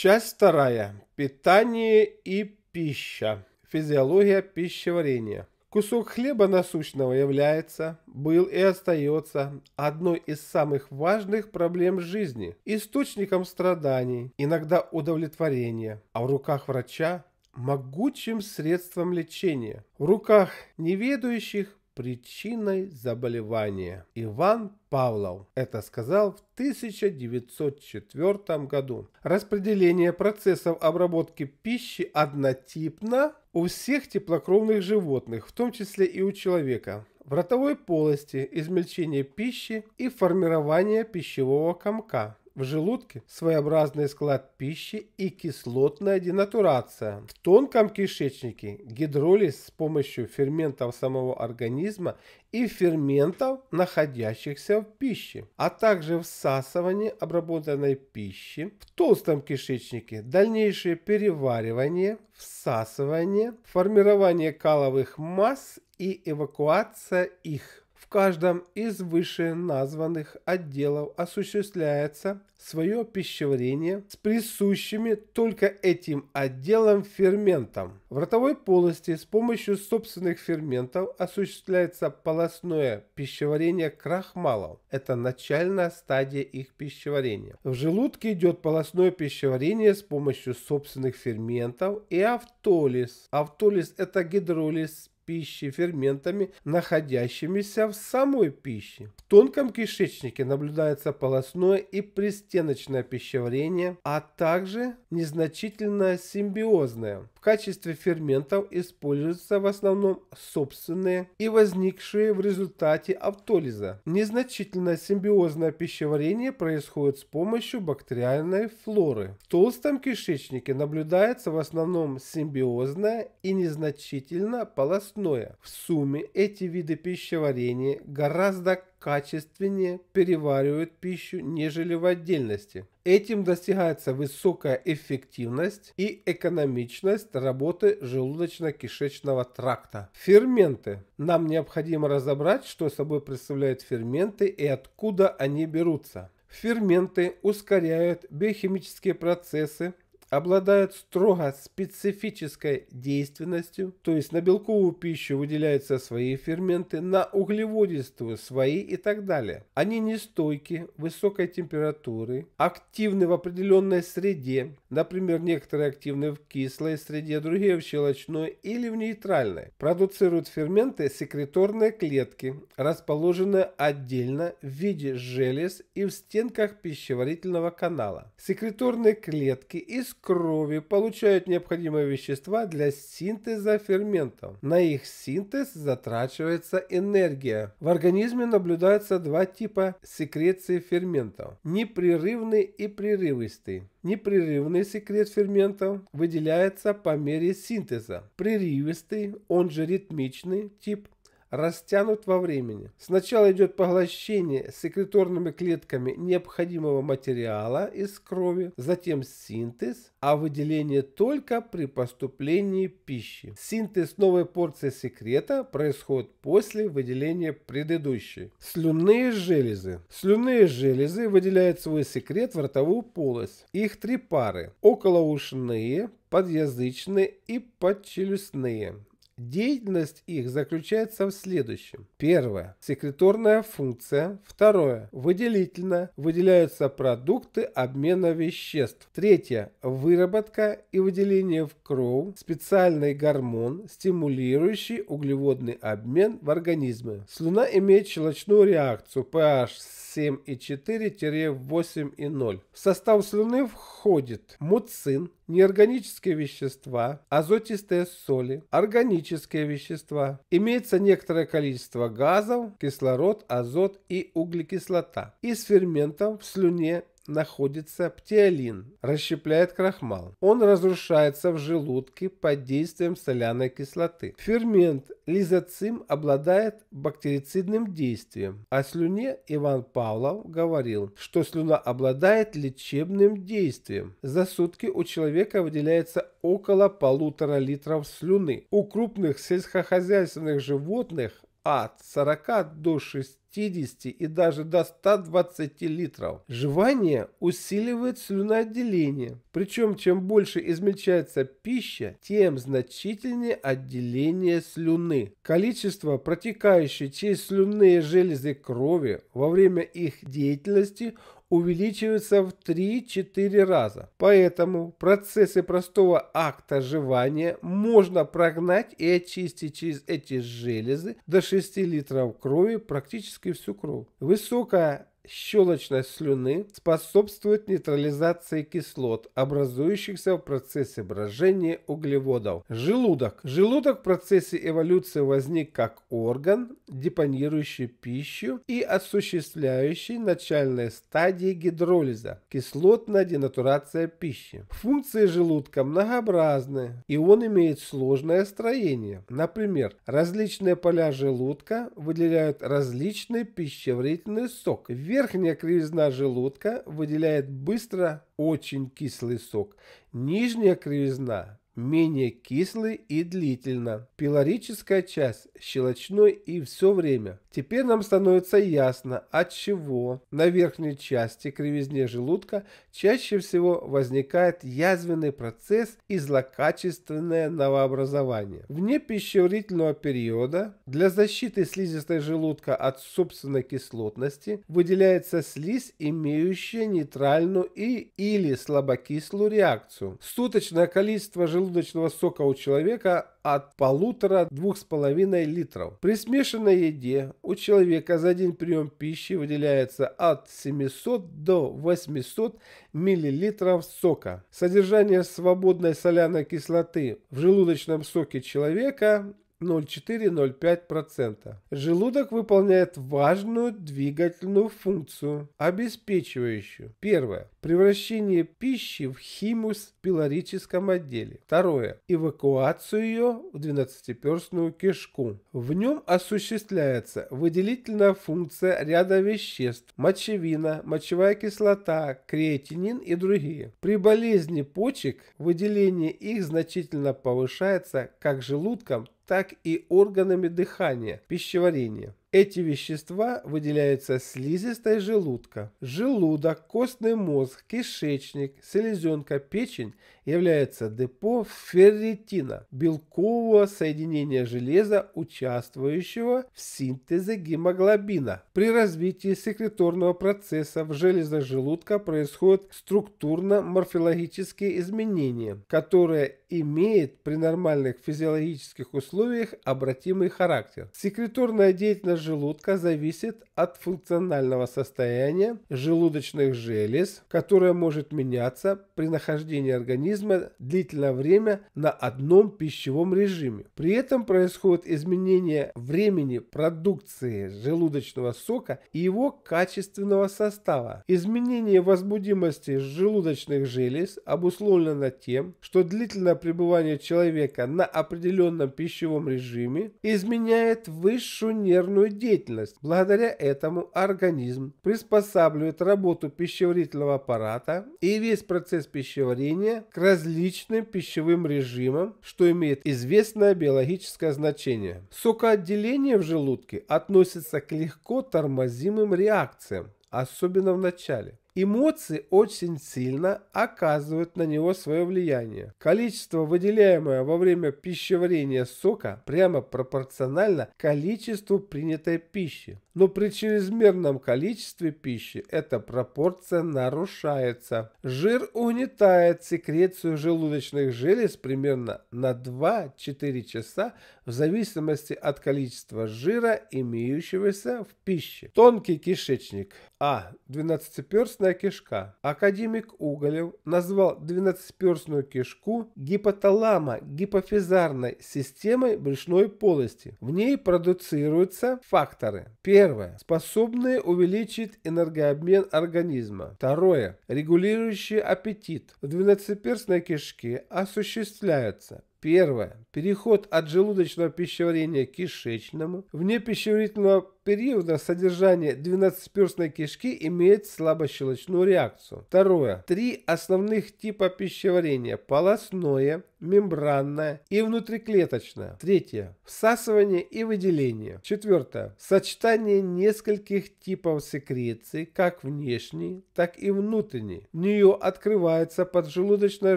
Часть вторая. Питание и пища. Физиология пищеварения. Кусок хлеба насущного является, был и остается одной из самых важных проблем жизни, источником страданий, иногда удовлетворения, а в руках врача – могучим средством лечения. В руках неведающих причиной заболевания. Иван Павлов это сказал в 1904 году. Распределение процессов обработки пищи однотипно у всех теплокровных животных, в том числе и у человека в ротовой полости, измельчение пищи и формирование пищевого комка. В желудке своеобразный склад пищи и кислотная денатурация. В тонком кишечнике гидролиз с помощью ферментов самого организма и ферментов, находящихся в пище, а также всасывание обработанной пищи. В толстом кишечнике дальнейшее переваривание, всасывание, формирование каловых масс и эвакуация их. В каждом из вышеназванных отделов осуществляется свое пищеварение с присущими только этим отделам ферментом. В ротовой полости с помощью собственных ферментов осуществляется полостное пищеварение крахмалов. Это начальная стадия их пищеварения. В желудке идет полостное пищеварение с помощью собственных ферментов и автолиз. Автолиз – это гидролиз пищи ферментами, находящимися в самой пище. В тонком кишечнике наблюдается полостное и пристеночное пищеварение, а также незначительное симбиозное качестве ферментов используются в основном собственные и возникшие в результате автолиза. Незначительное симбиозное пищеварение происходит с помощью бактериальной флоры. В толстом кишечнике наблюдается в основном симбиозное и незначительно полостное. В сумме эти виды пищеварения гораздо качественнее переваривают пищу, нежели в отдельности. Этим достигается высокая эффективность и экономичность работы желудочно-кишечного тракта. Ферменты. Нам необходимо разобрать, что собой представляют ферменты и откуда они берутся. Ферменты ускоряют биохимические процессы, обладают строго специфической действенностью, то есть на белковую пищу выделяются свои ферменты, на углеводистую свои и так далее. Они нестойки высокой температуры, активны в определенной среде, Например, некоторые активны в кислой среде, другие в щелочной или в нейтральной. Продуцируют ферменты секреторные клетки, расположенные отдельно в виде желез и в стенках пищеварительного канала. Секреторные клетки из крови получают необходимые вещества для синтеза ферментов. На их синтез затрачивается энергия. В организме наблюдаются два типа секреции ферментов – непрерывный и прерывистый. Непрерывный секрет ферментов выделяется по мере синтеза. Прерывистый, он же ритмичный тип растянут во времени. Сначала идет поглощение секреторными клетками необходимого материала из крови, затем синтез, а выделение только при поступлении пищи. Синтез новой порции секрета происходит после выделения предыдущей. Слюнные железы. Слюнные железы выделяют свой секрет в ротовую полость. Их три пары – околоушные, подъязычные и подчелюстные. Деятельность их заключается в следующем. Первое. Секреторная функция. Второе. Выделительно. Выделяются продукты обмена веществ. Третье. Выработка и выделение в кровь специальный гормон, стимулирующий углеводный обмен в организме. Слюна имеет щелочную реакцию pH 7,4-8,0. В состав слюны входит муцин, неорганические вещества, азотистые соли, органические химические вещества. Имеется некоторое количество газов, кислород, азот и углекислота. Из ферментов в слюне находится птиолин, расщепляет крахмал. Он разрушается в желудке под действием соляной кислоты. Фермент лизоцим обладает бактерицидным действием. О слюне Иван Павлов говорил, что слюна обладает лечебным действием. За сутки у человека выделяется около полутора литров слюны. У крупных сельскохозяйственных животных от 40 до 60 и даже до 120 литров. Жевание усиливает слюноотделение. Причем чем больше измельчается пища, тем значительнее отделение слюны. Количество протекающей через слюнные железы крови во время их деятельности увеличиваются в 3-4 раза. Поэтому процессы простого акта жевания можно прогнать и очистить через эти железы до 6 литров крови практически всю кровь. Высокая щелочность слюны способствует нейтрализации кислот, образующихся в процессе брожения углеводов. Желудок. Желудок в процессе эволюции возник как орган, депонирующий пищу и осуществляющий начальные стадии гидролиза, кислотная денатурация пищи. Функции желудка многообразны, и он имеет сложное строение. Например, различные поля желудка выделяют различный пищеварительный сок в Верхняя кривизна желудка выделяет быстро очень кислый сок. Нижняя кривизна менее кислый и длительно. Пилорическая часть щелочной и все время. Теперь нам становится ясно, от чего на верхней части кривизне желудка чаще всего возникает язвенный процесс и злокачественное новообразование. Вне пищеварительного периода для защиты слизистой желудка от собственной кислотности выделяется слизь, имеющая нейтральную и или слабокислую реакцию. Суточное количество желудка желудочного сока у человека от полутора-двух с половиной литров. При смешанной еде у человека за один прием пищи выделяется от 700 до 800 миллилитров сока. Содержание свободной соляной кислоты в желудочном соке человека 0,4-0,5%. Желудок выполняет важную двигательную функцию, обеспечивающую. Первое. Превращение пищи в химус в пилорическом отделе. Второе. Эвакуацию ее в двенадцатиперстную кишку. В нем осуществляется выделительная функция ряда веществ. Мочевина, мочевая кислота, креатинин и другие. При болезни почек выделение их значительно повышается как желудком, так и органами дыхания, пищеварения. Эти вещества выделяются слизистой желудка. Желудок, костный мозг, кишечник, селезенка, печень является депо ферритина, белкового соединения железа, участвующего в синтезе гемоглобина. При развитии секреторного процесса в железах желудка происходят структурно-морфологические изменения, которые имеют при нормальных физиологических условиях обратимый характер. Секреторная деятельность желудка зависит от функционального состояния желудочных желез, которое может меняться при нахождении организма организма длительное время на одном пищевом режиме. При этом происходит изменение времени продукции желудочного сока и его качественного состава. Изменение возбудимости желудочных желез обусловлено тем, что длительное пребывание человека на определенном пищевом режиме изменяет высшую нервную деятельность. Благодаря этому организм приспосабливает работу пищеварительного аппарата и весь процесс пищеварения к различным пищевым режимам, что имеет известное биологическое значение. Сокоотделение в желудке относится к легко тормозимым реакциям, особенно в начале. Эмоции очень сильно оказывают на него свое влияние. Количество, выделяемое во время пищеварения сока, прямо пропорционально количеству принятой пищи но при чрезмерном количестве пищи эта пропорция нарушается. Жир унитает секрецию желудочных желез примерно на 2-4 часа в зависимости от количества жира, имеющегося в пище. Тонкий кишечник. А. Двенадцатиперстная кишка. Академик Уголев назвал двенадцатиперстную кишку гипоталама гипофизарной системой брюшной полости. В ней продуцируются факторы. Первый Первое. Способные увеличить энергообмен организма. Второе. Регулирующие аппетит. В двенадцатиперстной кишке осуществляется Первое. Переход от желудочного пищеварения к кишечному. Вне пищеварительного периода содержание 12-перстной кишки имеет слабощелочную реакцию. Второе. Три основных типа пищеварения – полостное, мембранное и внутриклеточное. Третье. Всасывание и выделение. Четвертое. Сочетание нескольких типов секреции, как внешней, так и внутренней. В нее открывается поджелудочная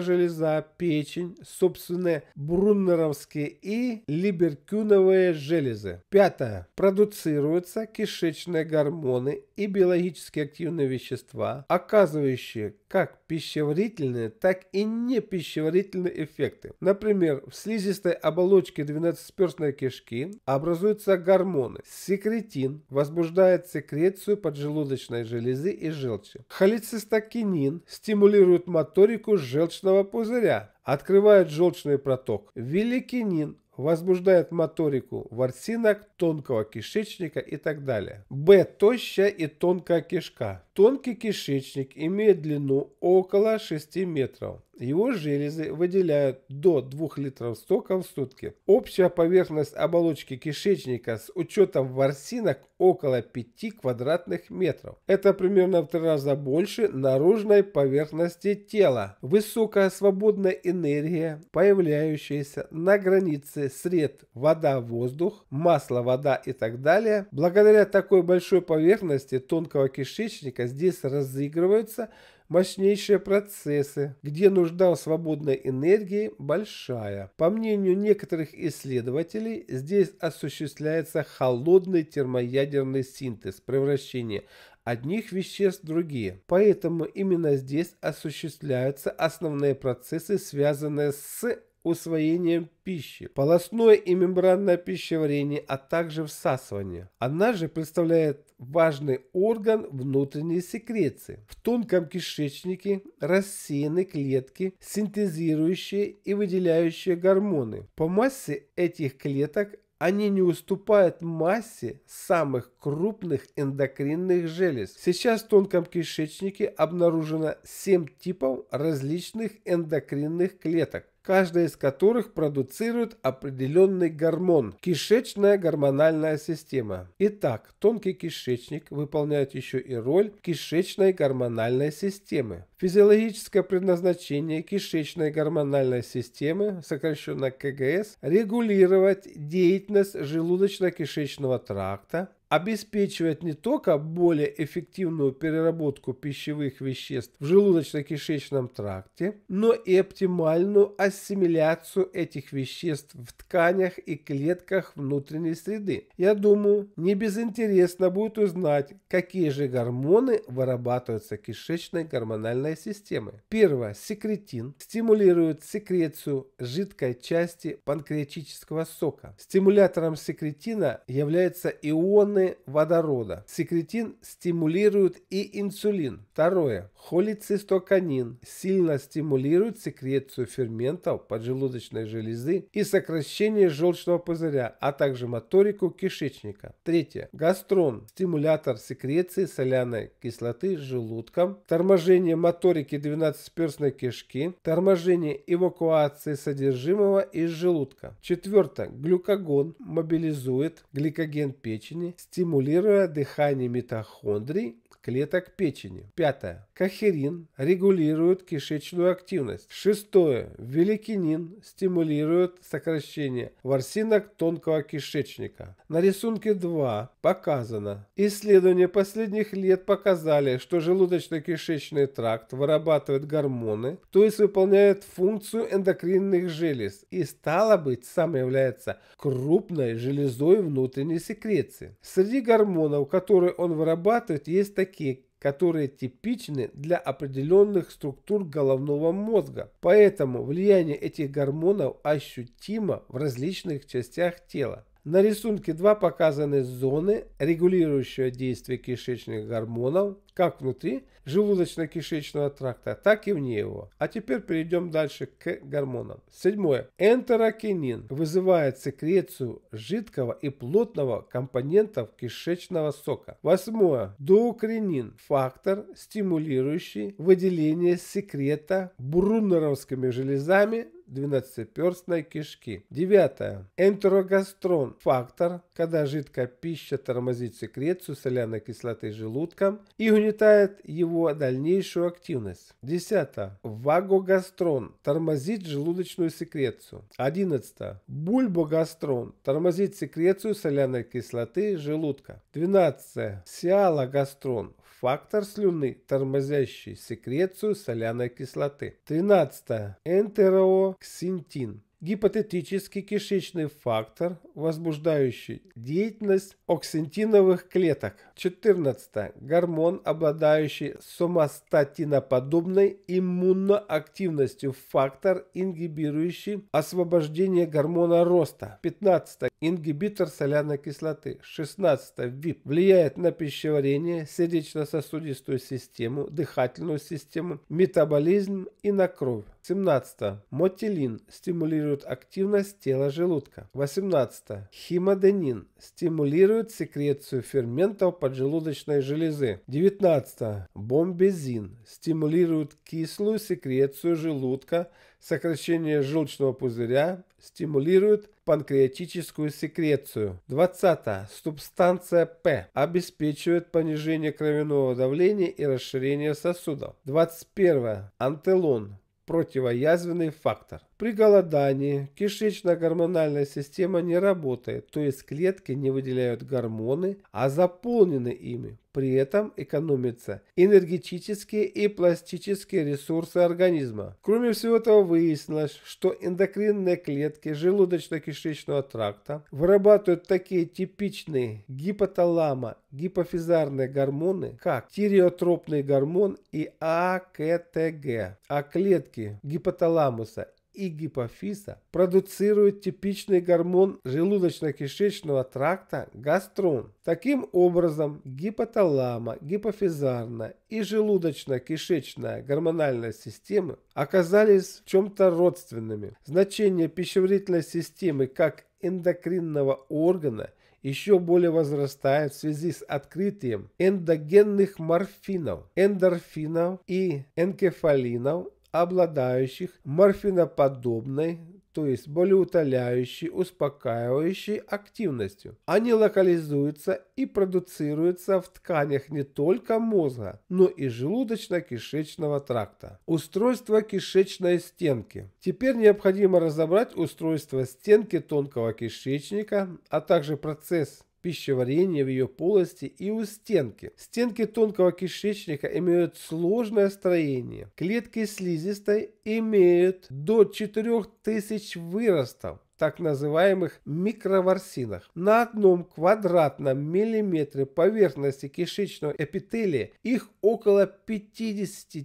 железа, печень, собственное бруннеровские и либеркюновые железы. Пятое. Продуцируются кишечные гормоны и биологически активные вещества, оказывающие как пищеварительные, так и непищеварительные эффекты. Например, в слизистой оболочке 12-перстной кишки образуются гормоны. Секретин возбуждает секрецию поджелудочной железы и желчи. Холецистокинин стимулирует моторику желчного пузыря, открывает желчный проток. Великинин возбуждает моторику ворсинок, тонкого кишечника и так далее. Б. Тощая и тонкая кишка. Тонкий кишечник имеет длину около 6 метров. Его железы выделяют до 2 литров стока в сутки. Общая поверхность оболочки кишечника с учетом ворсинок около 5 квадратных метров. Это примерно в три раза больше наружной поверхности тела. Высокая свободная энергия, появляющаяся на границе сред вода-воздух, масло-вода и так далее, благодаря такой большой поверхности тонкого кишечника человека. Здесь разыгрываются мощнейшие процессы, где нужда в свободной энергии большая. По мнению некоторых исследователей, здесь осуществляется холодный термоядерный синтез, превращение одних веществ в другие. Поэтому именно здесь осуществляются основные процессы, связанные с усвоением пищи, полостное и мембранное пищеварение, а также всасывание. Она же представляет важный орган внутренней секреции. В тонком кишечнике рассеяны клетки, синтезирующие и выделяющие гормоны. По массе этих клеток они не уступают массе самых крупных эндокринных желез. Сейчас в тонком кишечнике обнаружено 7 типов различных эндокринных клеток каждая из которых продуцирует определенный гормон – кишечная гормональная система. Итак, тонкий кишечник выполняет еще и роль кишечной гормональной системы. Физиологическое предназначение кишечной гормональной системы, сокращенно КГС, регулировать деятельность желудочно-кишечного тракта, обеспечивает не только более эффективную переработку пищевых веществ в желудочно-кишечном тракте, но и оптимальную ассимиляцию этих веществ в тканях и клетках внутренней среды. Я думаю, не безинтересно будет узнать, какие же гормоны вырабатываются кишечной гормональной системой. Первое. Секретин стимулирует секрецию жидкой части панкреатического сока. Стимулятором секретина является ионы ионы водорода. Секретин стимулирует и инсулин. Второе. Холецистоканин сильно стимулирует секрецию ферментов поджелудочной железы и сокращение желчного пузыря, а также моторику кишечника. Третье. Гастрон – стимулятор секреции соляной кислоты желудком, торможение моторики 12-перстной кишки, торможение эвакуации содержимого из желудка. Четвертое. Глюкогон мобилизует гликоген печени, стимулируя дыхание митохондрий клеток печени. Пятое. Кахерин регулирует кишечную активность. Шестое. Великинин стимулирует сокращение ворсинок тонкого кишечника. На рисунке 2 показано. Исследования последних лет показали, что желудочно-кишечный тракт вырабатывает гормоны, то есть выполняет функцию эндокринных желез и стало быть сам является крупной железой внутренней секреции. Среди гормонов, которые он вырабатывает, есть такие которые типичны для определенных структур головного мозга. Поэтому влияние этих гормонов ощутимо в различных частях тела. На рисунке 2 показаны зоны, регулирующие действие кишечных гормонов, как внутри желудочно-кишечного тракта, так и вне его. А теперь перейдем дальше к гормонам. Седьмое. Энтерокинин вызывает секрецию жидкого и плотного компонентов кишечного сока. Восьмое. Доукринин – фактор, стимулирующий выделение секрета бруннеровскими железами двенадцатиперстной кишки. Девятое. Энтерогастрон – фактор, когда жидкая пища тормозит секрецию соляной кислоты желудком и угнетает его дальнейшую активность. Десятое. Вагогастрон – тормозит желудочную секрецию. Одиннадцатое. Бульбогастрон – тормозит секрецию соляной кислоты желудка. Двенадцатое. Сиалогастрон фактор слюны, тормозящий секрецию соляной кислоты. 13. Энтерооксинтин гипотетический кишечный фактор, возбуждающий деятельность оксентиновых клеток. 14. Гормон, обладающий сомастатиноподобной иммуноактивностью, фактор, ингибирующий освобождение гормона роста. 15. Ингибитор соляной кислоты. 16. ВИП влияет на пищеварение, сердечно-сосудистую систему, дыхательную систему, метаболизм и на кровь. 17. Мотилин стимулирует стимулирует активность тела желудка. 18. Химоденин стимулирует секрецию ферментов поджелудочной железы. 19. Бомбезин стимулирует кислую секрецию желудка, сокращение желчного пузыря, стимулирует панкреатическую секрецию. 20. Субстанция П обеспечивает понижение кровяного давления и расширение сосудов. 21. Антелон противоязвенный фактор. При голодании кишечно-гормональная система не работает, то есть клетки не выделяют гормоны, а заполнены ими. При этом экономятся энергетические и пластические ресурсы организма. Кроме всего этого выяснилось, что эндокринные клетки желудочно-кишечного тракта вырабатывают такие типичные гипоталама гипофизарные гормоны, как тиреотропный гормон и АКТГ, а клетки гипоталамуса и гипофиза продуцируют типичный гормон желудочно-кишечного тракта гастрон. Таким образом, гипоталама, гипофизарная и желудочно-кишечная гормональная системы оказались в чем-то родственными. Значение пищеварительной системы как эндокринного органа еще более возрастает в связи с открытием эндогенных морфинов, эндорфинов и энкефалинов обладающих морфиноподобной, то есть болеутоляющей, успокаивающей активностью. Они локализуются и продуцируются в тканях не только мозга, но и желудочно-кишечного тракта. Устройство кишечной стенки. Теперь необходимо разобрать устройство стенки тонкого кишечника, а также процесс пищеварения в ее полости и у стенки. Стенки тонкого кишечника имеют сложное строение. Клетки слизистой имеют до 4000 выростов так называемых микроворсинах. На одном квадратном миллиметре поверхности кишечного эпителия их около 50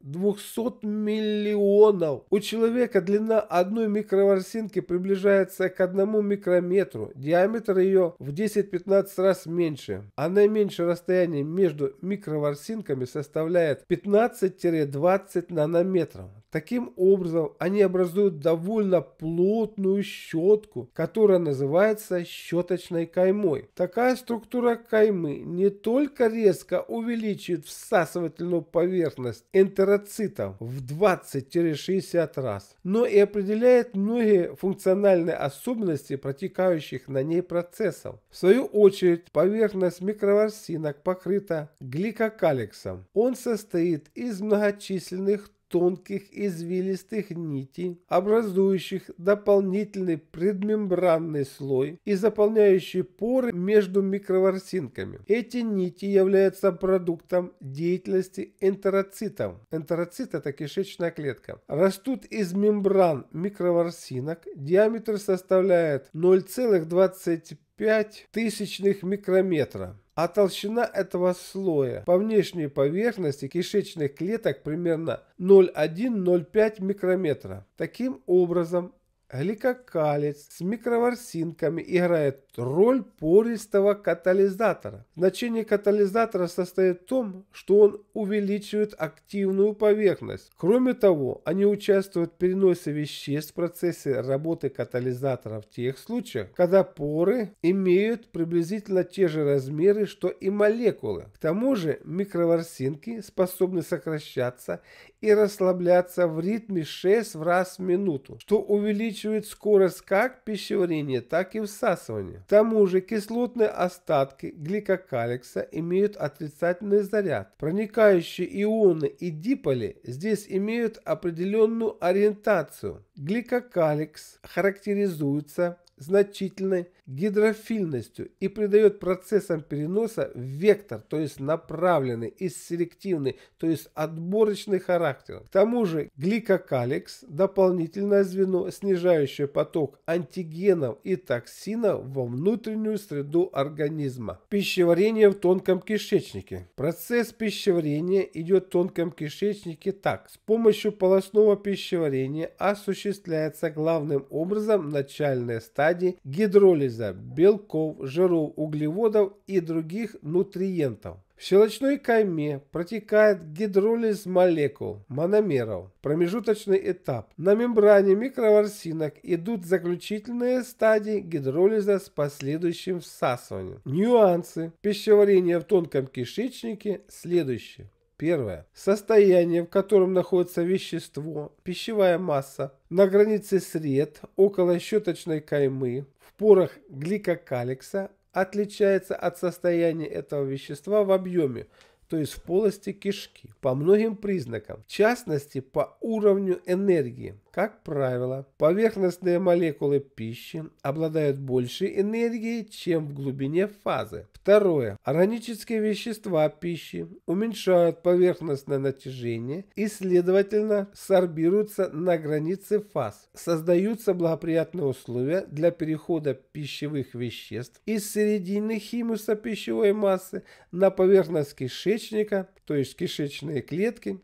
200 миллионов. У человека длина одной микроворсинки приближается к одному микрометру. Диаметр ее в 10-15 раз меньше. А наименьшее расстояние между микроворсинками составляет 15-20 нанометров. Таким образом, они образуют довольно плотную щетку, которая называется щеточной каймой. Такая структура каймы не только резко увеличивает всасывательную поверхность интернета, эритроцитов в 20-60 раз, но и определяет многие функциональные особенности протекающих на ней процессов. В свою очередь, поверхность микроворсинок покрыта гликокаликсом. Он состоит из многочисленных тонких извилистых нитей, образующих дополнительный предмембранный слой и заполняющий поры между микроворсинками. Эти нити являются продуктом деятельности энтероцитов. Энтероцит – это кишечная клетка. Растут из мембран микроворсинок, диаметр составляет 0,25 тысячных микрометра а толщина этого слоя по внешней поверхности кишечных клеток примерно 0,1-0,5 микрометра. Таким образом, гликокалец с микроворсинками играет роль пористого катализатора. Значение катализатора состоит в том, что он увеличивает активную поверхность. Кроме того, они участвуют в переносе веществ в процессе работы катализатора в тех случаях, когда поры имеют приблизительно те же размеры, что и молекулы. К тому же микроворсинки способны сокращаться и расслабляться в ритме 6 раз в минуту, что увеличивает увеличивает скорость как пищеварения, так и всасывания. К тому же кислотные остатки гликокаликса имеют отрицательный заряд. Проникающие ионы и диполи здесь имеют определенную ориентацию. Гликокаликс характеризуется значительной гидрофильностью и придает процессам переноса вектор, то есть направленный и селективный, то есть отборочный характер. К тому же гликокаликс – дополнительное звено, снижающее поток антигенов и токсинов во внутреннюю среду организма. Пищеварение в тонком кишечнике. Процесс пищеварения идет в тонком кишечнике так. С помощью полостного пищеварения осуществляется главным образом начальная стадия стадии гидролиза белков, жиров, углеводов и других нутриентов. В щелочной кайме протекает гидролиз молекул, мономеров. Промежуточный этап. На мембране микроворсинок идут заключительные стадии гидролиза с последующим всасыванием. Нюансы пищеварения в тонком кишечнике следующие. Первое. Состояние, в котором находится вещество, пищевая масса, на границе сред, около щеточной каймы, в порах гликокалекса, отличается от состояния этого вещества в объеме, то есть в полости кишки, по многим признакам, в частности по уровню энергии. Как правило, поверхностные молекулы пищи обладают большей энергией, чем в глубине фазы. Второе. Органические вещества пищи уменьшают поверхностное натяжение и, следовательно, сорбируются на границе фаз. Создаются благоприятные условия для перехода пищевых веществ из середины химуса пищевой массы на поверхность кишечника, то есть кишечные клетки,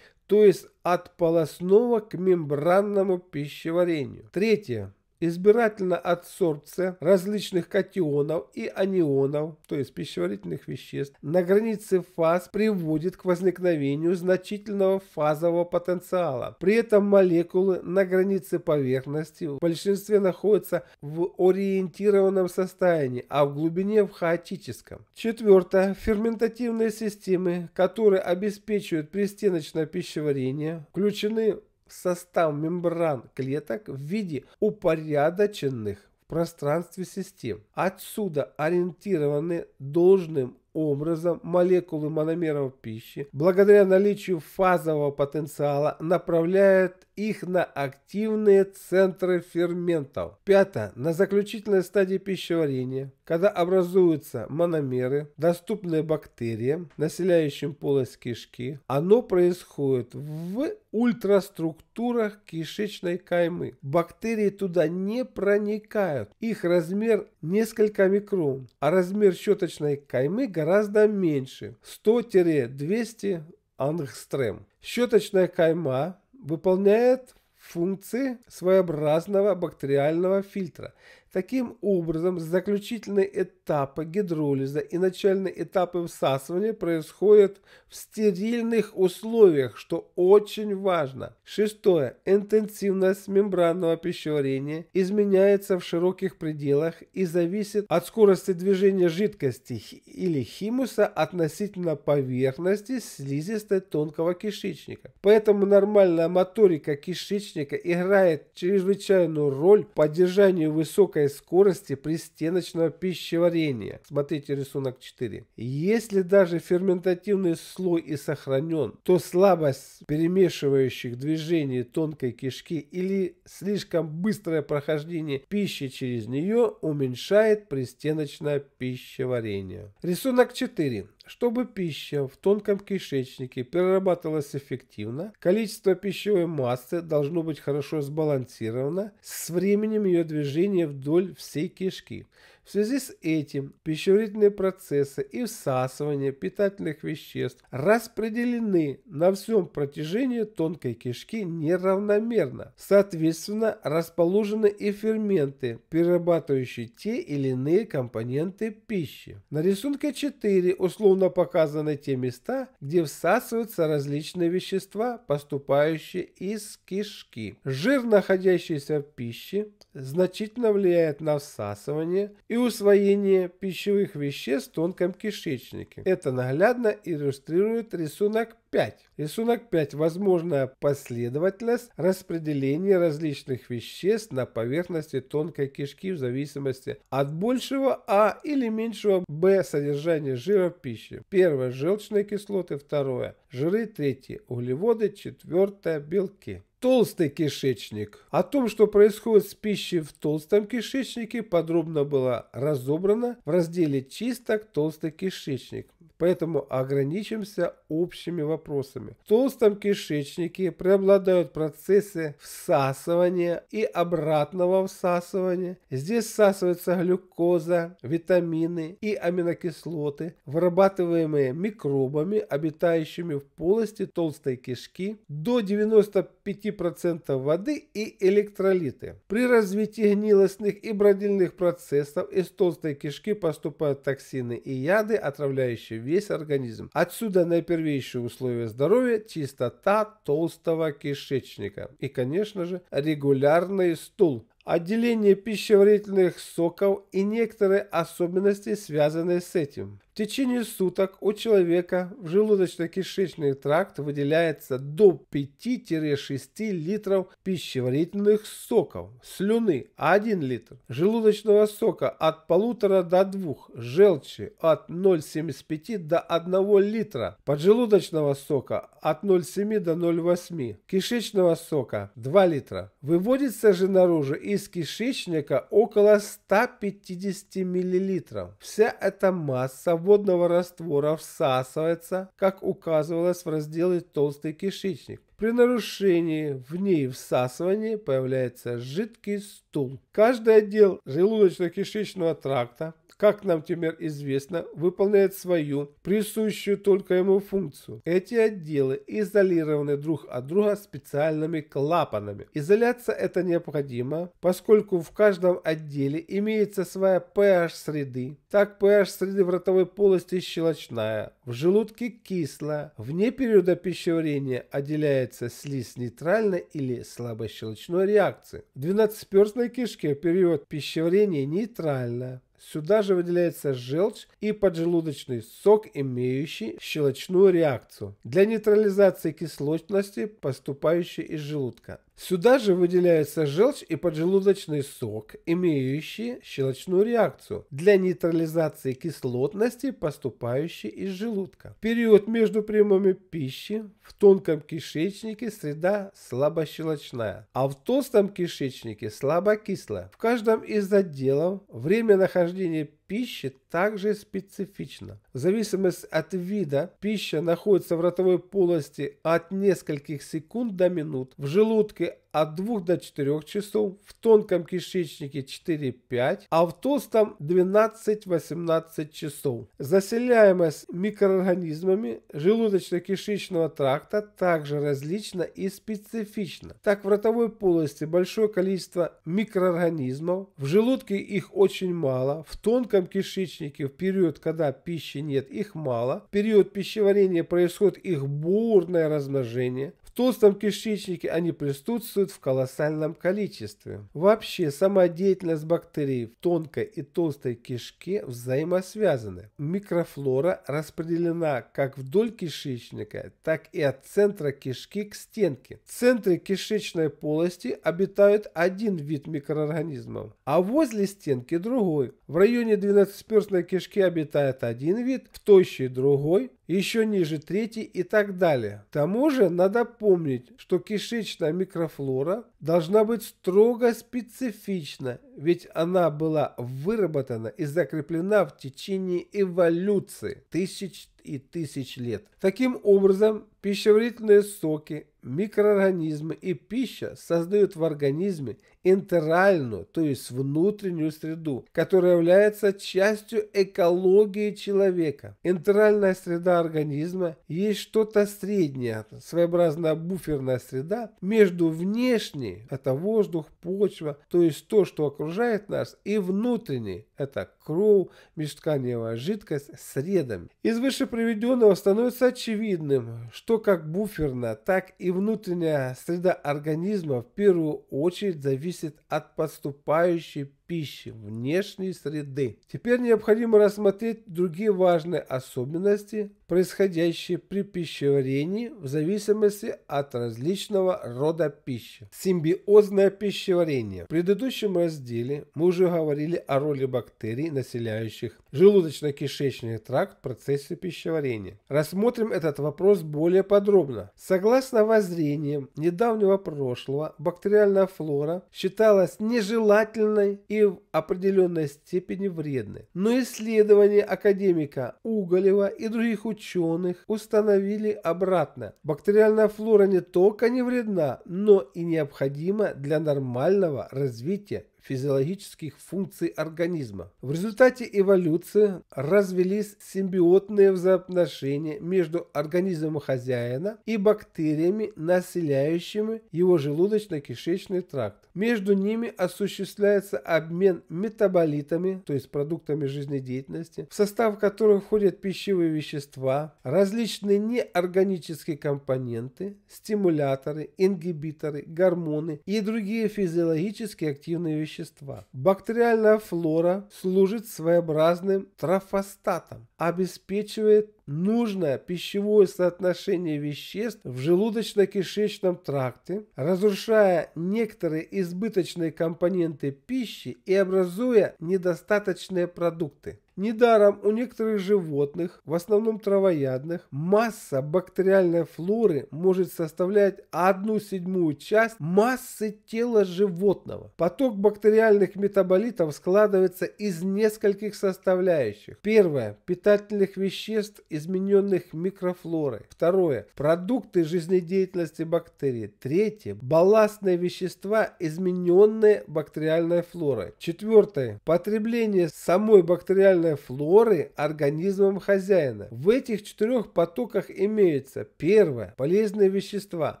то есть от полостного к мембранному пищеварению. Третье избирательно адсорбция различных катионов и анионов, то есть пищеварительных веществ, на границе фаз приводит к возникновению значительного фазового потенциала. При этом молекулы на границе поверхности в большинстве находятся в ориентированном состоянии, а в глубине в хаотическом. Четвертое. Ферментативные системы, которые обеспечивают пристеночное пищеварение, включены состав мембран клеток в виде упорядоченных в пространстве систем. Отсюда ориентированы должным образом молекулы мономеров пищи, благодаря наличию фазового потенциала, направляют их на активные центры ферментов. Пятое. На заключительной стадии пищеварения, когда образуются мономеры, доступные бактериям, населяющим полость кишки, оно происходит в ультраструктурах кишечной каймы. Бактерии туда не проникают. Их размер несколько микрон, а размер щеточной каймы гораздо меньше – 100-200 ангстрем. Щеточная кайма выполняет функции своеобразного бактериального фильтра Таким образом, заключительные этапы гидролиза и начальные этапы всасывания происходят в стерильных условиях, что очень важно. Шестое. Интенсивность мембранного пищеварения изменяется в широких пределах и зависит от скорости движения жидкости или химуса относительно поверхности слизистой тонкого кишечника. Поэтому нормальная моторика кишечника играет чрезвычайную роль в поддержании высокой высокой скорости пристеночного пищеварения. Смотрите рисунок 4. Если даже ферментативный слой и сохранен, то слабость перемешивающих движений тонкой кишки или слишком быстрое прохождение пищи через нее уменьшает пристеночное пищеварение. Рисунок 4. Чтобы пища в тонком кишечнике перерабатывалась эффективно, количество пищевой массы должно быть хорошо сбалансировано с временем ее движения вдоль всей кишки. В связи с этим пищеварительные процессы и всасывание питательных веществ распределены на всем протяжении тонкой кишки неравномерно. Соответственно, расположены и ферменты, перерабатывающие те или иные компоненты пищи. На рисунке 4 условно показаны те места, где всасываются различные вещества, поступающие из кишки. Жир, находящийся в пище, значительно влияет на всасывание и усвоение пищевых веществ в тонком кишечнике. Это наглядно иллюстрирует рисунок 5. Рисунок 5. Возможная последовательность распределения различных веществ на поверхности тонкой кишки в зависимости от большего А или меньшего Б содержания жира в пище. Первое – желчные кислоты, второе – жиры, третье – углеводы, четвертое – белки. Толстый кишечник. О том, что происходит с пищей в толстом кишечнике, подробно было разобрано в разделе «Чисток толстый кишечник» поэтому ограничимся общими вопросами. В толстом кишечнике преобладают процессы всасывания и обратного всасывания. Здесь всасывается глюкоза, витамины и аминокислоты, вырабатываемые микробами, обитающими в полости толстой кишки, до 95% воды и электролиты. При развитии гнилостных и бродильных процессов из толстой кишки поступают токсины и яды, отравляющие весь организм. Отсюда наипервейшие условия здоровья – чистота толстого кишечника и, конечно же, регулярный стул отделение пищеварительных соков и некоторые особенности, связанные с этим. В течение суток у человека в желудочно-кишечный тракт выделяется до 5-6 литров пищеварительных соков, слюны 1 литр, желудочного сока от 1,5 до 2, желчи от 0,75 до 1 литра, поджелудочного сока от 0,7 до 0,8, кишечного сока 2 литра. Выводится же наружу из кишечника около 150 мл. Вся эта масса водного раствора всасывается, как указывалось в разделе «Толстый кишечник». При нарушении в ней всасывания появляется жидкий стул. Каждый отдел желудочно-кишечного тракта как нам теперь известно, выполняет свою, присущую только ему функцию. Эти отделы изолированы друг от друга специальными клапанами. Изоляция это необходимо, поскольку в каждом отделе имеется своя pH среды. Так pH среды в ротовой полости щелочная, в желудке кислая, вне периода пищеварения отделяется слизь нейтральной или слабощелочной реакции. В двенадцатиперстной кишке период пищеварения нейтральная. Сюда же выделяется желчь и поджелудочный сок, имеющий щелочную реакцию для нейтрализации кислотности, поступающей из желудка. Сюда же выделяется желчь и поджелудочный сок, имеющие щелочную реакцию для нейтрализации кислотности, поступающей из желудка. В период между приемами пищи в тонком кишечнике среда слабощелочная, а в толстом кишечнике слабокислая. В каждом из отделов время нахождения пищи также специфична. В зависимости от вида пища находится в ротовой полости от нескольких секунд до минут, в желудке от 2 до 4 часов, в тонком кишечнике 4-5, а в толстом 12-18 часов. Заселяемость микроорганизмами желудочно-кишечного тракта также различна и специфична. Так в ротовой полости большое количество микроорганизмов, в желудке их очень мало, в тонком кишечнике в период, когда пищи нет, их мало, в период пищеварения происходит их бурное размножение, в толстом кишечнике они присутствуют в колоссальном количестве. Вообще, сама деятельность бактерий в тонкой и толстой кишке взаимосвязаны. Микрофлора распределена как вдоль кишечника, так и от центра кишки к стенке. В центре кишечной полости обитают один вид микроорганизмов, а возле стенки другой. В районе двенадцатиперстной кишки обитает один вид, в тощей другой, еще ниже третий и так далее. К тому же надо помнить, что кишечная микрофлора должна быть строго специфична, ведь она была выработана и закреплена в течение эволюции тысяч и тысяч лет. Таким образом, пищеварительные соки, микроорганизмы и пища создают в организме интеральную, то есть внутреннюю среду, которая является частью экологии человека. Интеральная среда организма есть что-то среднее, своеобразная буферная среда между внешней, это воздух, почва, то есть то, что окружает нас, и внутренней, это кровь, межтканевая жидкость, средами. Из выше приведенного становится очевидным, что как буферная, так и внутренняя среда организма в первую очередь зависит зависит от поступающей пищи, внешней среды. Теперь необходимо рассмотреть другие важные особенности происходящие при пищеварении в зависимости от различного рода пищи. Симбиозное пищеварение. В предыдущем разделе мы уже говорили о роли бактерий, населяющих желудочно-кишечный тракт в процессе пищеварения. Рассмотрим этот вопрос более подробно. Согласно воззрениям недавнего прошлого, бактериальная флора считалась нежелательной и в определенной степени вредной. Но исследования академика Уголева и других ученых ученых установили обратно. Бактериальная флора не только не вредна, но и необходима для нормального развития физиологических функций организма. В результате эволюции развелись симбиотные взаимоотношения между организмом хозяина и бактериями, населяющими его желудочно-кишечный тракт. Между ними осуществляется обмен метаболитами, то есть продуктами жизнедеятельности, в состав которых входят пищевые вещества, различные неорганические компоненты, стимуляторы, ингибиторы, гормоны и другие физиологически активные вещества вещества. Бактериальная флора служит своеобразным трофостатом, обеспечивает нужное пищевое соотношение веществ в желудочно-кишечном тракте, разрушая некоторые избыточные компоненты пищи и образуя недостаточные продукты. Недаром у некоторых животных, в основном травоядных, масса бактериальной флоры может составлять одну седьмую часть массы тела животного. Поток бактериальных метаболитов складывается из нескольких составляющих. Первое – питательных веществ, измененных микрофлорой. Второе – продукты жизнедеятельности бактерий. Третье – балластные вещества, измененные бактериальной флорой. Четвертое – потребление самой бактериальной полезная флоры организмом хозяина. В этих четырех потоках имеются первое – полезные вещества,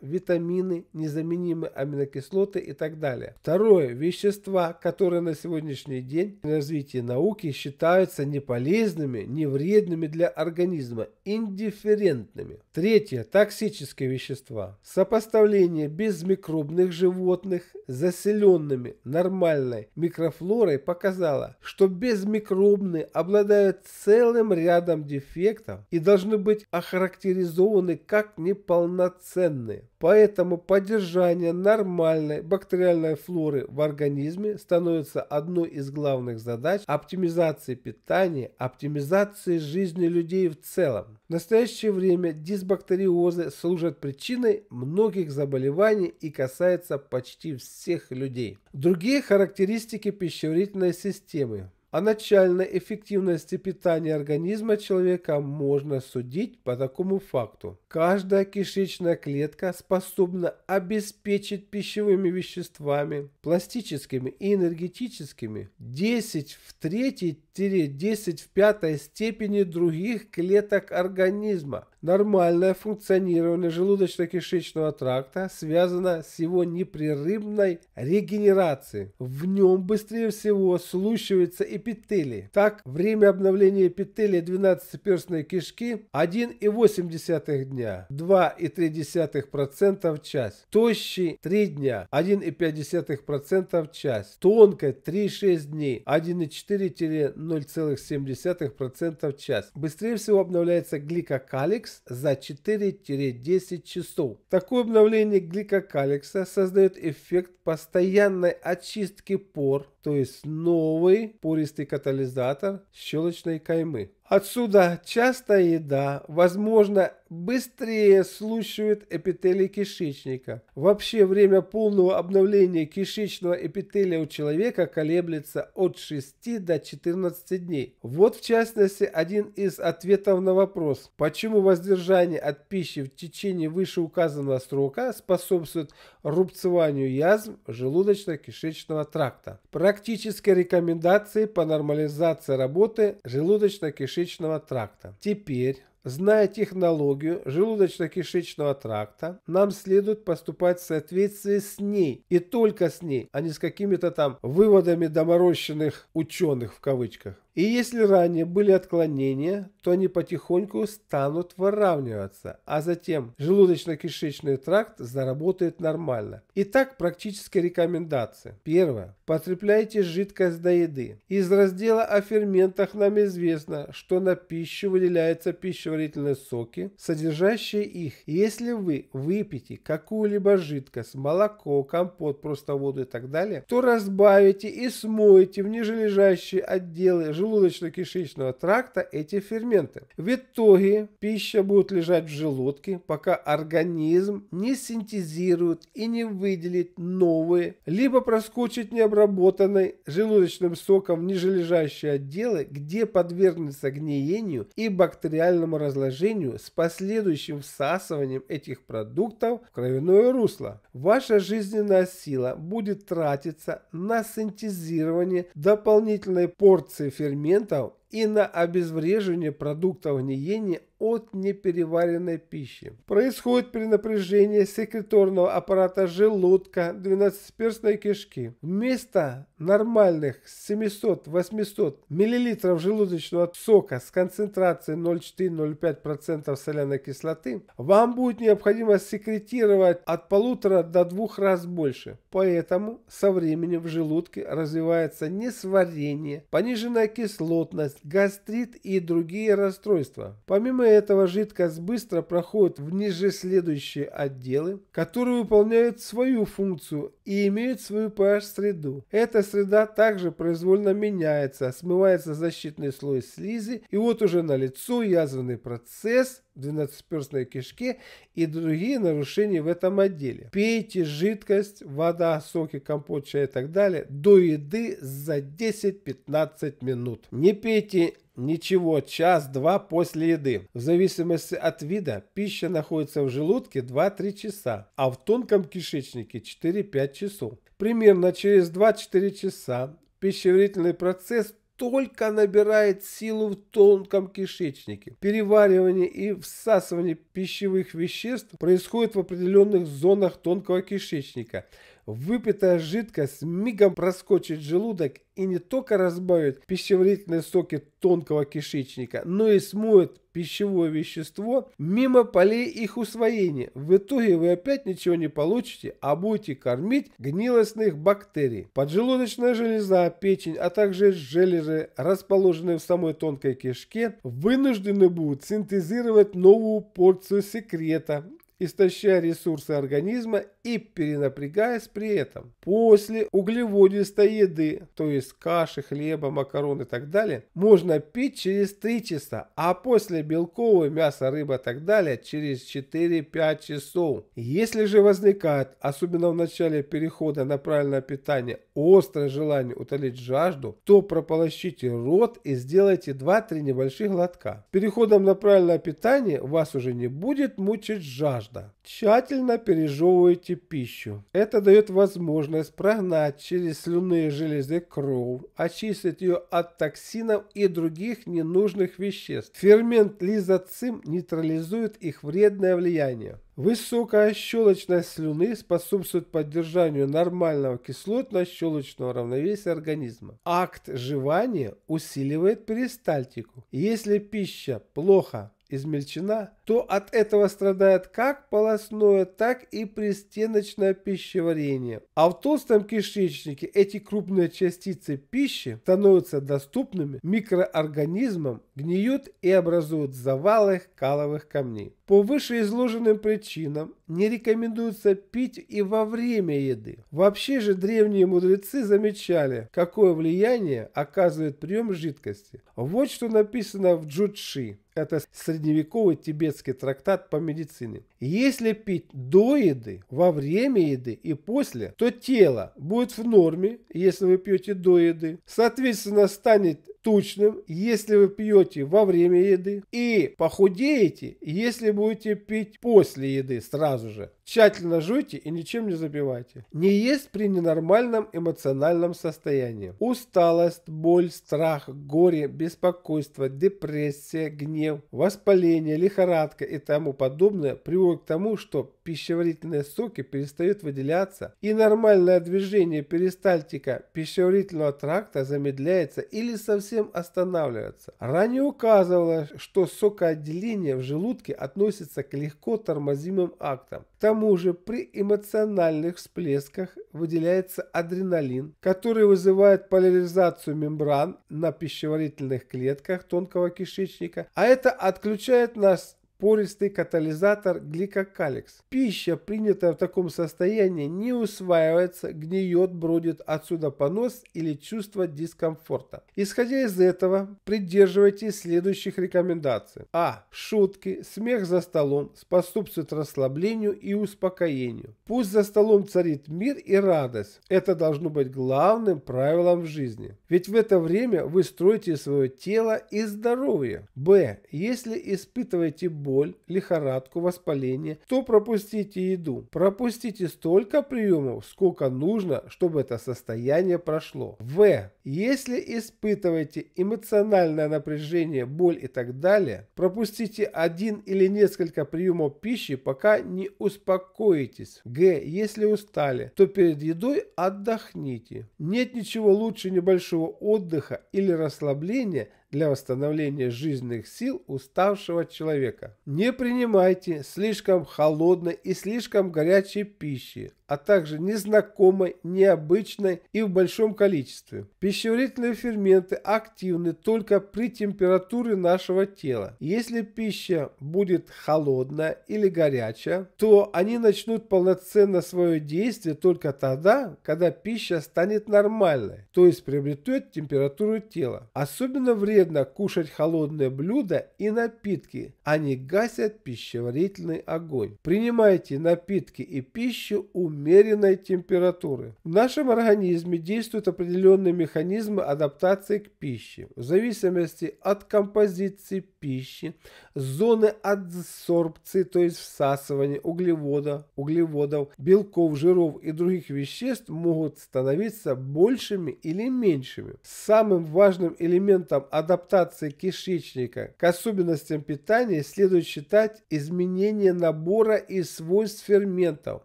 витамины, незаменимые аминокислоты и так далее. Второе – вещества, которые на сегодняшний день в развитии науки считаются не полезными, не вредными для организма, индифферентными. Третье – токсические вещества. Сопоставление безмикробных животных заселенными нормальной микрофлорой показало, что безмикробные обладают целым рядом дефектов и должны быть охарактеризованы как неполноценные. Поэтому поддержание нормальной бактериальной флоры в организме становится одной из главных задач оптимизации питания, оптимизации жизни людей в целом. В настоящее время дисбактериозы служат причиной многих заболеваний и касаются почти всех людей. Другие характеристики пищеварительной системы. О начальной эффективности питания организма человека можно судить по такому факту. Каждая кишечная клетка способна обеспечить пищевыми веществами, пластическими и энергетическими, 10 в 3-10 в 5 степени других клеток организма. Нормальное функционирование желудочно-кишечного тракта связано с его непрерывной регенерацией. В нем быстрее всего слущиваются эпителии. Так, время обновления эпителия 12-перстной кишки 1,8 дня, 2,3% в час. Тощий 3 дня, 1,5% в час. Тонкой 3,6 дней, 1,4-0,7% в час. Быстрее всего обновляется гликокаликс гликокалекс за 4-10 часов. Такое обновление гликокалекса создает эффект постоянной очистки пор, то есть новый пористый катализатор щелочной каймы. Отсюда частая еда, возможно быстрее слушают эпителий кишечника. Вообще время полного обновления кишечного эпителия у человека колеблется от 6 до 14 дней. Вот в частности один из ответов на вопрос, почему воздержание от пищи в течение вышеуказанного срока способствует рубцеванию язв желудочно-кишечного тракта. Практические рекомендации по нормализации работы желудочно-кишечного тракта. Теперь Зная технологию желудочно-кишечного тракта, нам следует поступать в соответствии с ней и только с ней, а не с какими-то там выводами доморощенных ученых в кавычках. И если ранее были отклонения, то они потихоньку станут выравниваться, а затем желудочно-кишечный тракт заработает нормально. Итак, практические рекомендации. Первое. Потребляйте жидкость до еды. Из раздела о ферментах нам известно, что на пищу выделяются пищеварительные соки, содержащие их. Если вы выпьете какую-либо жидкость, молоко, компот, просто воду и так далее, то разбавите и смоете в нижележащие отделы желудочно-кишечного тракта эти ферменты. В итоге пища будет лежать в желудке, пока организм не синтезирует и не выделит новые, либо проскочит необработанный желудочным соком нижележащие отделы, где подвергнется гниению и бактериальному разложению с последующим всасыванием этих продуктов в кровяное русло. Ваша жизненная сила будет тратиться на синтезирование дополнительной порции ферментов experimentam и на обезвреживание продуктов гниения от непереваренной пищи. Происходит при напряжении секреторного аппарата желудка двенадцатиперстной кишки. Вместо нормальных 700-800 мл желудочного сока с концентрацией 0,4-0,5% соляной кислоты, вам будет необходимо секретировать от полутора до двух раз больше. Поэтому со временем в желудке развивается несварение, пониженная кислотность, гастрит и другие расстройства. Помимо этого, жидкость быстро проходит в ниже следующие отделы, которые выполняют свою функцию и имеют свою pH-среду. Эта среда также произвольно меняется, смывается защитный слой слизи, и вот уже на лицо язвенный процесс 12-перстной кишке и другие нарушения в этом отделе. Пейте жидкость, вода, соки, компот, чай и так далее до еды за 10-15 минут. Не пейте ничего час-два после еды. В зависимости от вида пища находится в желудке 2-3 часа, а в тонком кишечнике 4-5 часов. Примерно через 2-4 часа пищеварительный процесс только набирает силу в тонком кишечнике. Переваривание и всасывание пищевых веществ происходит в определенных зонах тонкого кишечника – Выпитая жидкость мигом проскочит желудок и не только разбавит пищеварительные соки тонкого кишечника, но и смоет пищевое вещество мимо полей их усвоения. В итоге вы опять ничего не получите, а будете кормить гнилостных бактерий. Поджелудочная железа, печень, а также железы, расположенные в самой тонкой кишке, вынуждены будут синтезировать новую порцию секрета истощая ресурсы организма и перенапрягаясь при этом. После углеводистой еды, то есть каши, хлеба, макарон и так далее, можно пить через 3 часа, а после белковой мяса, рыба и так далее через 4-5 часов. Если же возникает, особенно в начале перехода на правильное питание, острое желание утолить жажду, то прополощите рот и сделайте 2-3 небольших глотка. Переходом на правильное питание вас уже не будет мучить жажда. Тщательно пережевывайте ешьте пищу. Это дает возможность прогнать через слюнные железы кровь, очистить ее от токсинов и других ненужных веществ. Фермент лизоцим нейтрализует их вредное влияние. Высокая щелочность слюны способствует поддержанию нормального кислотно-щелочного равновесия организма. Акт жевания усиливает перистальтику. Если пища плохо измельчена, то от этого страдает как полостное, так и пристеночное пищеварение. А в толстом кишечнике эти крупные частицы пищи становятся доступными микроорганизмам, гниют и образуют завалы каловых камней. По вышеизложенным причинам не рекомендуется пить и во время еды. Вообще же древние мудрецы замечали, какое влияние оказывает прием жидкости. Вот что написано в Джудши. Это средневековый тибетский трактат по медицине. Если пить до еды, во время еды и после, то тело будет в норме, если вы пьете до еды. Соответственно, станет тучным, если вы пьете во время еды, и похудеете, если будете пить после еды сразу же. Тщательно жуйте и ничем не запивайте. Не есть при ненормальном эмоциональном состоянии. Усталость, боль, страх, горе, беспокойство, депрессия, гнев, воспаление, лихорадка и тому подобное приводит к тому, что пищеварительные соки перестают выделяться и нормальное движение перистальтика пищеварительного тракта замедляется или совсем совсем останавливаться. Ранее указывалось, что сокоотделение в желудке относится к легко тормозимым актам. К тому же при эмоциональных всплесках выделяется адреналин, который вызывает поляризацию мембран на пищеварительных клетках тонкого кишечника, а это отключает нас пористый катализатор гликокаликс. Пища, принятая в таком состоянии, не усваивается, гниет, бродит отсюда понос или чувство дискомфорта. Исходя из этого, придерживайтесь следующих рекомендаций. А. Шутки, смех за столом способствуют расслаблению и успокоению. Пусть за столом царит мир и радость. Это должно быть главным правилом в жизни. Ведь в это время вы строите свое тело и здоровье. Б. Если испытываете боль, боль, лихорадку, воспаление, то пропустите еду. Пропустите столько приемов, сколько нужно, чтобы это состояние прошло. В. Если испытываете эмоциональное напряжение, боль и так далее, пропустите один или несколько приемов пищи, пока не успокоитесь. Г. Если устали, то перед едой отдохните. Нет ничего лучше небольшого отдыха или расслабления для восстановления жизненных сил уставшего человека. Не принимайте слишком холодной и слишком горячей пищи, а также незнакомой, необычной и в большом количестве. Пищеварительные ферменты активны только при температуре нашего тела. Если пища будет холодная или горячая, то они начнут полноценно свое действие только тогда, когда пища станет нормальной, то есть приобретет температуру тела. Особенно вредно кушать холодные блюда и напитки, они гасят пищеварительный огонь. Принимайте напитки и пищу умеренно умеренной температуры. В нашем организме действуют определенные механизмы адаптации к пище. В зависимости от композиции пищи, зоны адсорбции, то есть всасывания углевода, углеводов, белков, жиров и других веществ могут становиться большими или меньшими. Самым важным элементом адаптации кишечника к особенностям питания следует считать изменение набора и свойств ферментов,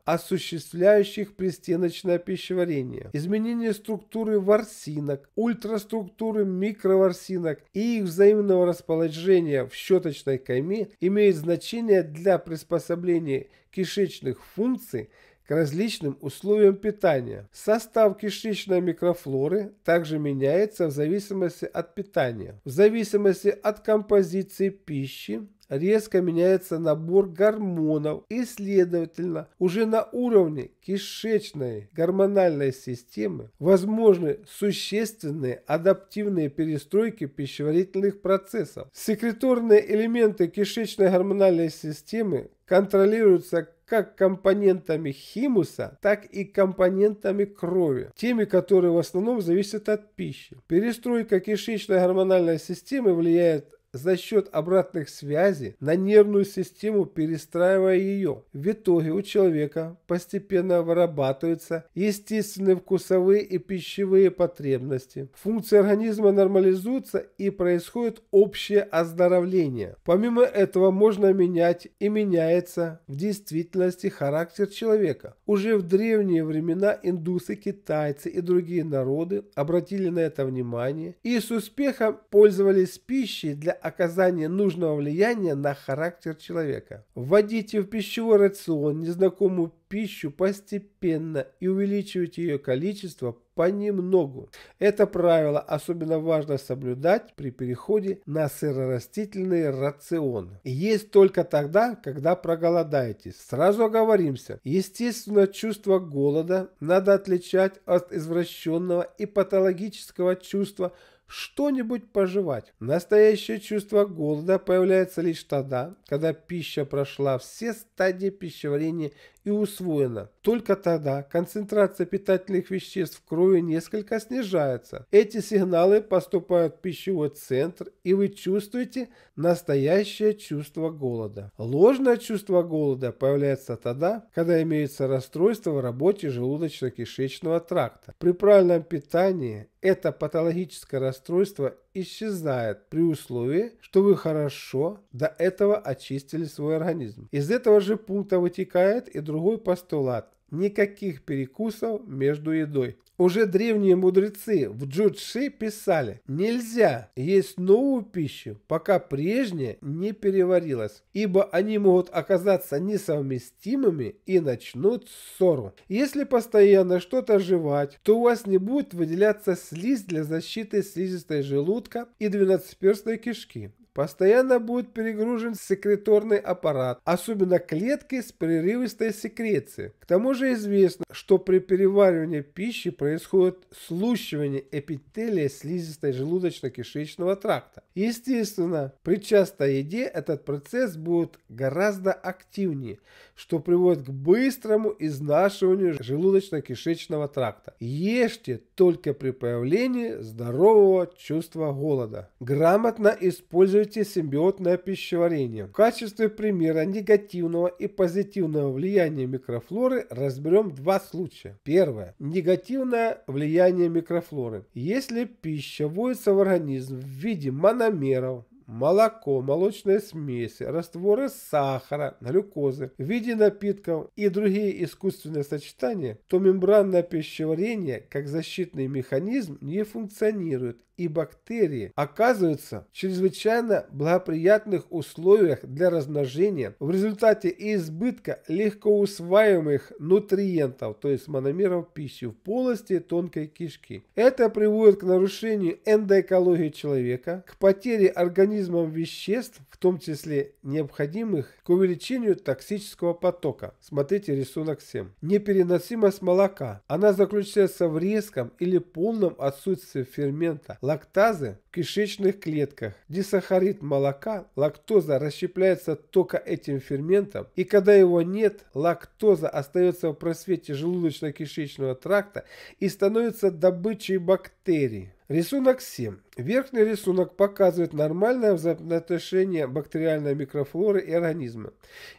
осуществляющих составляющих пристеночное пищеварение, изменение структуры ворсинок, ультраструктуры микроворсинок и их взаимного расположения в щеточной кайме имеет значение для приспособления кишечных функций к различным условиям питания. Состав кишечной микрофлоры также меняется в зависимости от питания. В зависимости от композиции пищи резко меняется набор гормонов и, следовательно, уже на уровне кишечной гормональной системы возможны существенные адаптивные перестройки пищеварительных процессов. Секреторные элементы кишечной гормональной системы контролируются как компонентами химуса, так и компонентами крови, теми, которые в основном зависят от пищи. Перестройка кишечной гормональной системы влияет за счет обратных связей на нервную систему, перестраивая ее. В итоге у человека постепенно вырабатываются естественные вкусовые и пищевые потребности. Функции организма нормализуются и происходит общее оздоровление. Помимо этого можно менять и меняется в действительности характер человека. Уже в древние времена индусы, китайцы и другие народы обратили на это внимание и с успехом пользовались пищей для оказания нужного влияния на характер человека. Вводите в пищевой рацион незнакомую пищу постепенно и увеличивайте ее количество понемногу. Это правило особенно важно соблюдать при переходе на сырорастительный рацион. Есть только тогда, когда проголодаетесь. Сразу оговоримся. Естественно, чувство голода надо отличать от извращенного и патологического чувства что-нибудь пожевать. Настоящее чувство голода появляется лишь тогда, когда пища прошла все стадии пищеварения и усвоена. Только тогда концентрация питательных веществ в крови несколько снижается. Эти сигналы поступают в пищевой центр, и вы чувствуете настоящее чувство голода. Ложное чувство голода появляется тогда, когда имеется расстройство в работе желудочно-кишечного тракта. При правильном питании это патологическое расстройство исчезает при условии, что вы хорошо до этого очистили свой организм. Из этого же пункта вытекает и другой постулат Никаких перекусов между едой. Уже древние мудрецы в джудши писали, нельзя есть новую пищу, пока прежняя не переварилась, ибо они могут оказаться несовместимыми и начнут ссору. Если постоянно что-то жевать, то у вас не будет выделяться слизь для защиты слизистой желудка и двенадцатиперстной кишки. Постоянно будет перегружен секреторный аппарат, особенно клетки с прерывистой секрецией. К тому же известно, что при переваривании пищи происходит слущивание эпителия слизистой желудочно-кишечного тракта. Естественно, при частой еде этот процесс будет гораздо активнее, что приводит к быстрому изнашиванию желудочно-кишечного тракта. Ешьте только при появлении здорового чувства голода. Грамотно используйте используйте симбиотное пищеварение. В качестве примера негативного и позитивного влияния микрофлоры разберем два случая. Первое. Негативное влияние микрофлоры. Если пища вводится в организм в виде мономеров, молоко, молочная смесь, растворы сахара, глюкозы в виде напитков и другие искусственные сочетания, то мембранное пищеварение как защитный механизм не функционирует и бактерии оказываются в чрезвычайно благоприятных условиях для размножения в результате избытка легко усваиваемых нутриентов, то есть мономеров пищи в полости тонкой кишки. Это приводит к нарушению эндоэкологии человека, к потере организма организмом веществ, в том числе необходимых к увеличению токсического потока. Смотрите рисунок 7. Непереносимость молока. Она заключается в резком или полном отсутствии фермента лактазы кишечных клетках. Дисахарид молока, лактоза расщепляется только этим ферментом, и когда его нет, лактоза остается в просвете желудочно-кишечного тракта и становится добычей бактерий. Рисунок 7. Верхний рисунок показывает нормальное взаимоотношение бактериальной микрофлоры и организма.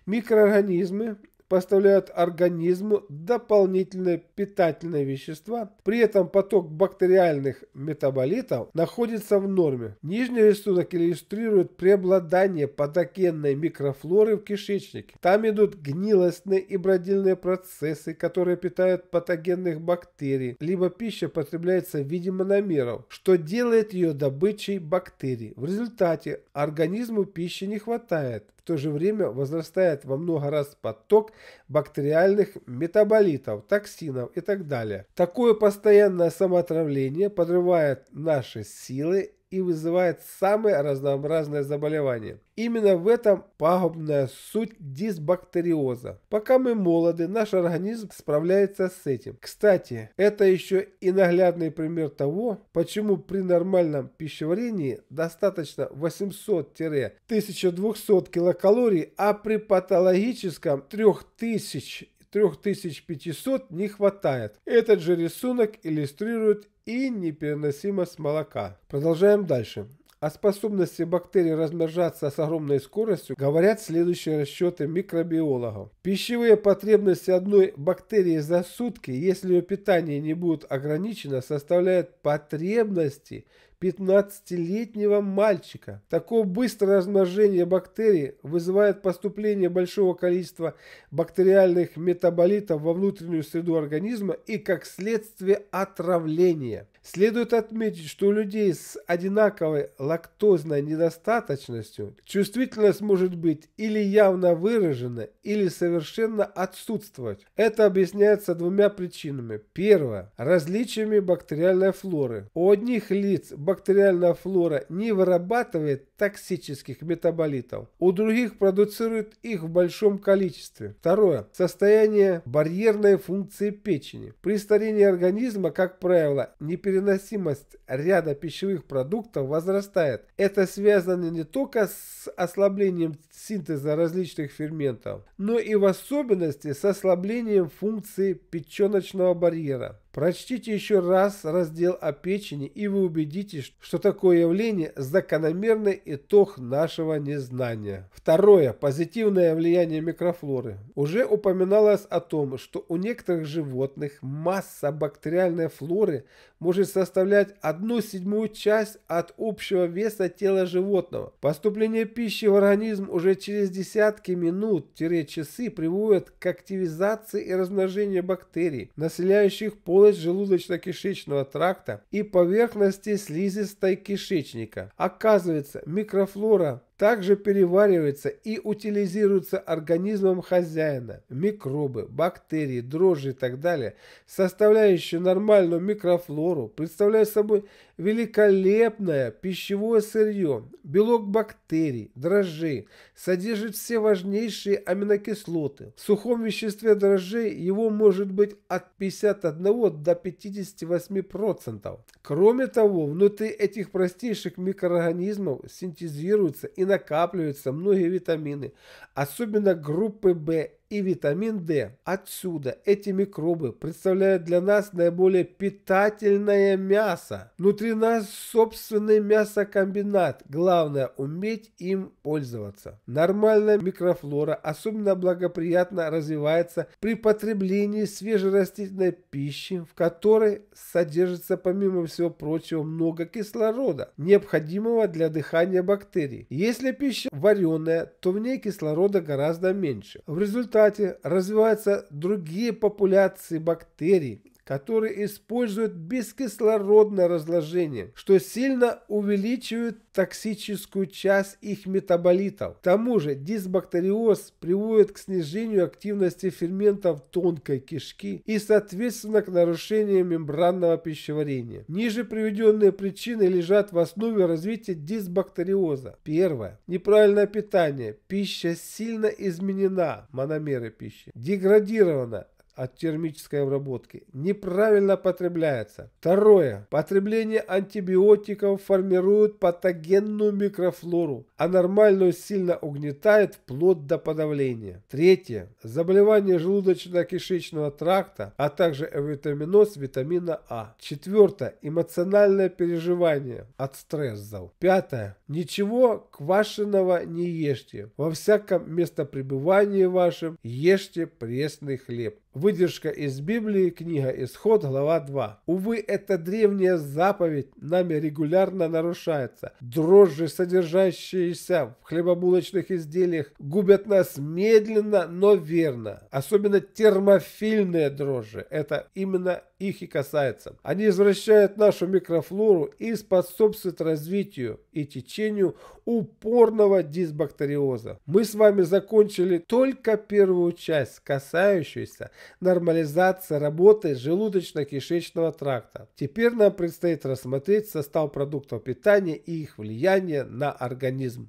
Микроорганизмы поставляют организму дополнительные питательные вещества. При этом поток бактериальных метаболитов находится в норме. Нижний рисунок иллюстрирует преобладание патогенной микрофлоры в кишечнике. Там идут гнилостные и бродильные процессы, которые питают патогенных бактерий, либо пища потребляется в виде мономеров, что делает ее добычей бактерий. В результате организму пищи не хватает, в то же время возрастает во много раз поток бактериальных метаболитов, токсинов и так далее. Такое постоянное самоотравление подрывает наши силы и вызывает самые разнообразные заболевания. Именно в этом пагубная суть дисбактериоза. Пока мы молоды, наш организм справляется с этим. Кстати, это еще и наглядный пример того, почему при нормальном пищеварении достаточно 800-1200 килокалорий, а при патологическом 3000 3500 не хватает. Этот же рисунок иллюстрирует и непереносимость молока. Продолжаем дальше. О способности бактерий размножаться с огромной скоростью говорят следующие расчеты микробиологов. Пищевые потребности одной бактерии за сутки, если ее питание не будет ограничено, составляют потребности 15-летнего мальчика. Такое быстрое размножение бактерий вызывает поступление большого количества бактериальных метаболитов во внутреннюю среду организма и как следствие отравление. Следует отметить, что у людей с одинаковой лактозной недостаточностью чувствительность может быть или явно выражена, или совершенно отсутствовать. Это объясняется двумя причинами. Первое – различиями бактериальной флоры. У одних лиц бактериальная флора не вырабатывает токсических метаболитов. У других продуцируют их в большом количестве. Второе. Состояние барьерной функции печени. При старении организма, как правило, непереносимость ряда пищевых продуктов возрастает. Это связано не только с ослаблением синтеза различных ферментов, но и в особенности с ослаблением функции печеночного барьера. Прочтите еще раз раздел о печени, и вы убедитесь, что такое явление – закономерный итог нашего незнания. Второе. Позитивное влияние микрофлоры. Уже упоминалось о том, что у некоторых животных масса бактериальной флоры может составлять одну седьмую часть от общего веса тела животного. Поступление пищи в организм уже через десятки минут-часы приводит к активизации и размножению бактерий, населяющих полость желудочно-кишечного тракта и поверхности слизистой кишечника. Оказывается, микрофлора также переваривается и утилизируется организмом хозяина, микробы, бактерии, дрожжи и так далее, составляющие нормальную микрофлору, представляют собой великолепное пищевое сырье, белок бактерий, дрожжей, содержит все важнейшие аминокислоты. В сухом веществе дрожжей его может быть от 51 до 58%. Кроме того, внутри этих простейших микроорганизмов синтезируются и накапливаются многие витамины, особенно группы В и витамин D. Отсюда эти микробы представляют для нас наиболее питательное мясо. Внутри нас собственный мясокомбинат. Главное уметь им пользоваться. Нормальная микрофлора особенно благоприятно развивается при потреблении свежерастительной пищи, в которой содержится помимо всего прочего много кислорода, необходимого для дыхания бактерий. Если пища вареная, то в ней кислорода гораздо меньше. В результате результате развиваются другие популяции бактерий, которые используют бескислородное разложение, что сильно увеличивает токсическую часть их метаболитов. К тому же дисбактериоз приводит к снижению активности ферментов тонкой кишки и соответственно к нарушению мембранного пищеварения. Ниже приведенные причины лежат в основе развития дисбактериоза. Первое. Неправильное питание. Пища сильно изменена, мономеры пищи, деградирована, от термической обработки неправильно потребляется. Второе. Потребление антибиотиков формирует патогенную микрофлору, а нормальную сильно угнетает вплоть до подавления. Третье. Заболевание желудочно-кишечного тракта, а также витаминоз витамина А. Четвертое. Эмоциональное переживание от стрессов. Пятое. Ничего квашеного не ешьте. Во всяком пребывания вашем ешьте пресный хлеб. Выдержка из Библии, книга Исход, глава 2. Увы, эта древняя заповедь нами регулярно нарушается. Дрожжи, содержащиеся в хлебобулочных изделиях, губят нас медленно, но верно. Особенно термофильные дрожжи. Это именно их и касается. Они извращают нашу микрофлору и способствуют развитию и течению упорного дисбактериоза. Мы с вами закончили только первую часть, касающуюся нормализация работы желудочно-кишечного тракта. Теперь нам предстоит рассмотреть состав продуктов питания и их влияние на организм.